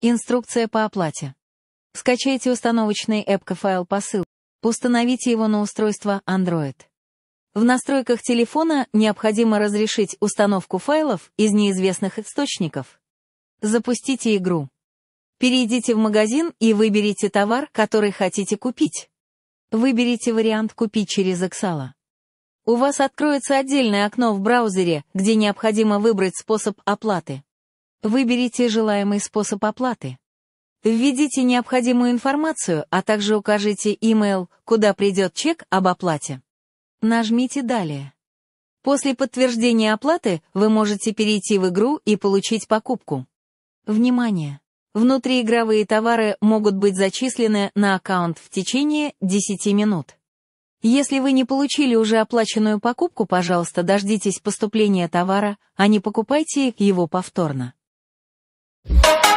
Инструкция по оплате. Скачайте установочный эпко-файл по ссылке, установите его на устройство Android. В настройках телефона необходимо разрешить установку файлов из неизвестных источников. Запустите игру. Перейдите в магазин и выберите товар, который хотите купить. Выберите вариант «Купить через Excel». У вас откроется отдельное окно в браузере, где необходимо выбрать способ оплаты. Выберите желаемый способ оплаты. Введите необходимую информацию, а также укажите email, куда придет чек об оплате. Нажмите «Далее». После подтверждения оплаты вы можете перейти в игру и получить покупку. Внимание! Внутриигровые товары могут быть зачислены на аккаунт в течение 10 минут. Если вы не получили уже оплаченную покупку, пожалуйста, дождитесь поступления товара, а не покупайте его повторно. Bye.